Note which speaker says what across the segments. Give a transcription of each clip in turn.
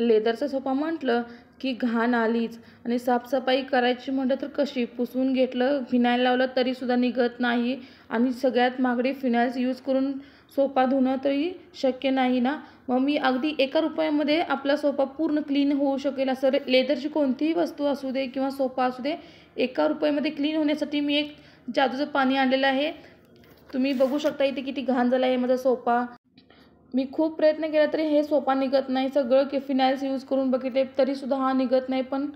Speaker 1: लेदरचा sofa म्हटलं की घाण आलीच आणि साफसफाई करायची म्हटलं तर कशी पुसून घेतलं फिनाईल लावलं तरीसुद्धा निघत नाही आणि सगळ्यात महागडी फिनाईल्स यूज करून सोफा धुणं तरी शक्य नाही ना मग मी अगदी एका रुपयामध्ये आपला सोफा पूर्ण क्लीन होऊ शकेल असं लेदरची कोणतीही वस्तू असू दे किंवा सोफा असू दे एका रुपयामध्ये क्लीन होण्यासाठी मी एक जादूचं पाणी आणलेलं आहे तुम्ही बघू शकता इथे किती घाण झाला आहे माझा सोफा मी खूप प्रयत्न केला तरी हे सोपा निघत नाही सगळं की फिनाईल्स यूज करून बघितले तरीसुद्धा हा निघत नाही पण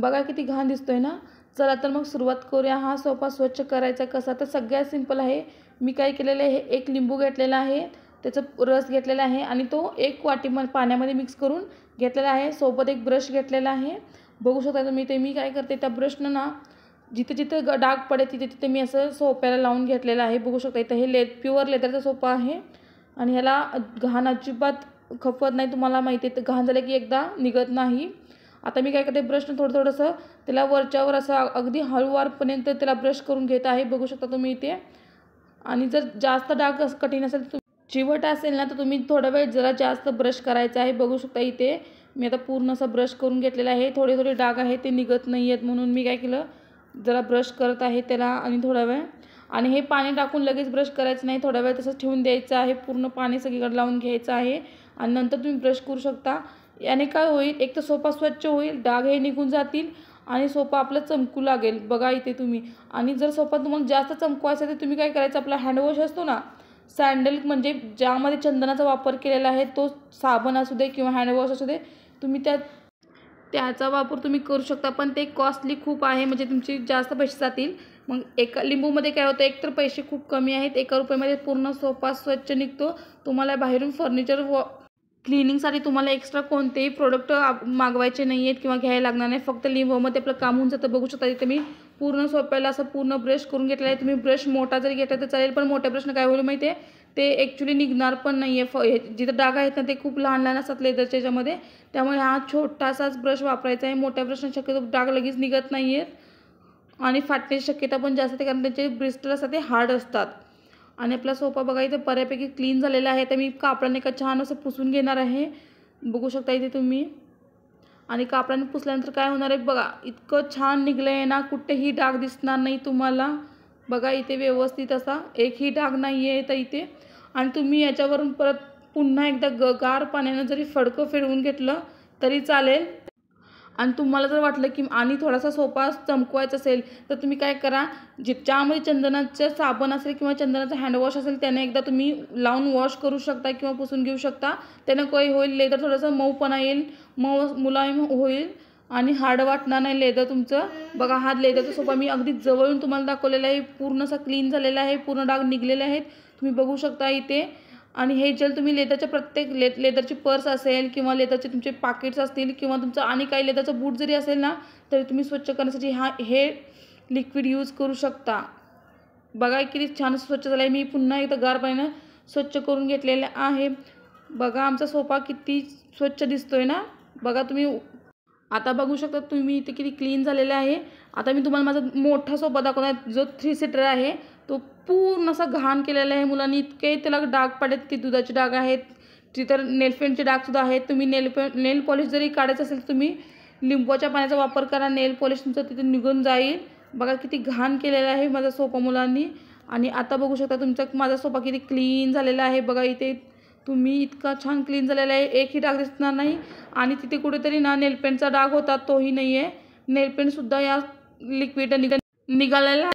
Speaker 1: बघा किती घाण दिसतोय ना चला तर मग सुरुवात करूया हा सोफा स्वच्छ करायचा कसा तर सगळ्यात सिंपल आहे मी काय केलेलं आहे एक लिंबू घेतलेला आहे त्याचा रस घेतलेला आहे आणि तो एक वाटी पाण्यामध्ये मिक्स करून घेतलेला आहे सोबत एक ब्रश घेतलेला आहे बघू शकता तुम्ही ते मी काय करते त्या ब्रशनं ना जिथे जिथे ग डाग पडे तिथे तिथे मी असं सोप्याला लावून घेतलेलं आहे बघू शकता इथं हे ले प्युअर लेदरचा सोफा आहे आणि ह्याला घाण अजिबात खपवत नाही तुम्हाला माहिती आहे तर घाण झालं की एकदा निघत नाही आता मी काय करते ब्रशनं थोडं थोडंसं त्याला वरच्यावर असं अगदी हळूवारपर्यंत त्याला ब्रश करून घेत आहे बघू शकता तुम्ही इथे आणि जर जास्त डाग कठीण असेल तर चिवट असेल ना तर तुम्ही थोडा वेळ जरा जास्त ब्रश करायचा आहे बघू शकता इथे मी आता पूर्ण असं ब्रश करून घेतलेला आहे थोडे थोडे डाग आहे ते निघत नाही आहेत म्हणून मी काय केलं जरा ब्रश करत आहे त्याला आणि थोडा वेळ आणि हे पाणी टाकून लगेच ब्रश करायचं नाही थोडा वेळ तसंच ठेवून द्यायचं आहे पूर्ण पाणी सगळीकडे लावून घ्यायचं आहे आणि नंतर तुम्ही ब्रश करू शकता याने काय होईल एक तर सोपा स्वच्छ होईल डाग हे निघून जातील आणि सोपा आपला चमकू लागेल बघा इथे तुम्ही आणि जर सोपा तुम्हाला जास्त चमकू चमकवायचा तर तुम्ही काय करायचं आपला हँडवॉश असतो ना सँडल म्हणजे ज्यामध्ये चंदनाचा वापर केलेला आहे तो साबण असू दे किंवा हँडवॉश असू दे तुम्ही त्या त्याचा वापर तुम्ही करू शकता पण ते कॉस्टली खूप आहे म्हणजे तुमची जास्त पैसे जातील मग एका लिंबूमध्ये काय होतं एकतर पैसे खूप कमी आहेत एका रुपयामध्ये पूर्ण सोफा स्वच्छ निघतो तुम्हाला बाहेरून फर्निचर व क्लिनिंगसाठी तुम्हाला एक्स्ट्रा कोणतेही प्रोडक्ट मागवायचे नाही आहेत किंवा घ्यायला लागणार नाही फक्त लिंबूमध्ये आपलं काम होऊन जातं बघू शकता तिथे मी पूर्ण सोप्याला असं पूर्ण ब्रश करून घेतलेला आहे तुम्ही ब्रश मोठा जरी घेतला तर चालेल पण मोठ्या ब्रशनं काय होईल माहिती आहे ते ॲक्च्युली निघणार पण नाही आहे फ जिथं डाग आहेत ना ते खूप लहान लहान असतात लेदरच्या याच्यामध्ये त्यामुळे हा छोटासाच ब्रश वापरायचा आहे मोठ्या ब्रशने शक्यतो डाग लगेच निघत नाही आहेत आणि फाटण्याची शक्यता पण जास्त आहे कारण त्यांचे ब्रिस्टल असतात ते हार्ड असतात आणि आपला सोफा बघा इथे बऱ्यापैकी क्लीन झालेला आहे तर मी कापडाने का छान असं पुसून घेणार आहे बघू शकता इथे तुम्ही आणि कापडाने पुसल्यानंतर काय होणार आहे बघा इतकं छान निघलं आहे ना कुठेही डाग दिसणार नाही तुम्हाला बघा इथे व्यवस्थित असा एकही डाग नाही आहे तर इथे आणि तुम्ही याच्यावरून परत पुन्हा एकदा ग गार पाण्यानं जरी फडकं फिरवून घेतलं तरी चालेल आणि तुम्हाला जर वाटलं की आणि थोडासा सोपा चमकवायचा असेल तर तुम्ही काय करा जे ज्यामध्ये चंदनाचं साबण असेल किंवा चंदनाचं हँडवॉश असेल त्याने एकदा तुम्ही लावून वॉश करू शकता किंवा पुसून घेऊ शकता त्यानं काही होईल लेदर थोडंसं मऊपणा येईल मऊ मुलायम होईल आणि हार्ड वाटणार नाही लेदर तुमचं बघा हा लेदरचा सोफा मी अगदी जवळून तुम्हाला दाखवलेला आहे पूर्ण असा क्लीन झालेला आहे पूर्ण डाग निघलेले आहेत तुम्ही बघू शकता इथे आणि हे जेल तुम्ही लेदरच्या प्रत्येक ले लेदरची पर्स असेल किंवा लेदरचे तुमचे पाकिट्स असतील किंवा तुमचं आणि काही लेदरचं बूट जरी असेल ना तरी तुम्ही स्वच्छ करण्यासाठी हा हे लिक्विड यूज करू शकता बघा किती छान स्वच्छ झालं आहे मी पुन्हा एकदा गार स्वच्छ करून घेतलेलं आहे बघा आमचा सोफा किती स्वच्छ दिसतोय ना बघा तुम्ही आता बघू शकता तुम्ही इथे किती क्लीन झालेलं आहे आता मी तुम्हाला माझा मोठा सोपा दाखवणार जो थ्री सीटर आहे तो पूर्ण असा घाण केलेला आहे मुलांनी इतके त्याला डाग पाडत की दुधाचे डाग आहेत तिथं नेलपेंटचे डागसुद्धा आहेत तुम्ही नेलपे नेल पॉलिश जरी काढायचं असेल तर तुम्ही लिंबूच्या पाण्याचा वापर करा नेल पॉलिश तुमचं तिथे निघून जाईल बघा किती घाण केलेलं आहे माझा सोफा मुलांनी आणि आता बघू शकता तुमचा माझा सोफा किती क्लीन झालेला आहे बघा इथे तुम्ही इतका छान क्लीन झालेला आहे एकही डाग दिसणार नाही आणि तिथे कुठेतरी ना नेलपेंटचा डाग होता तोही नाही आहे सुद्धा या लिक्विड निघालेला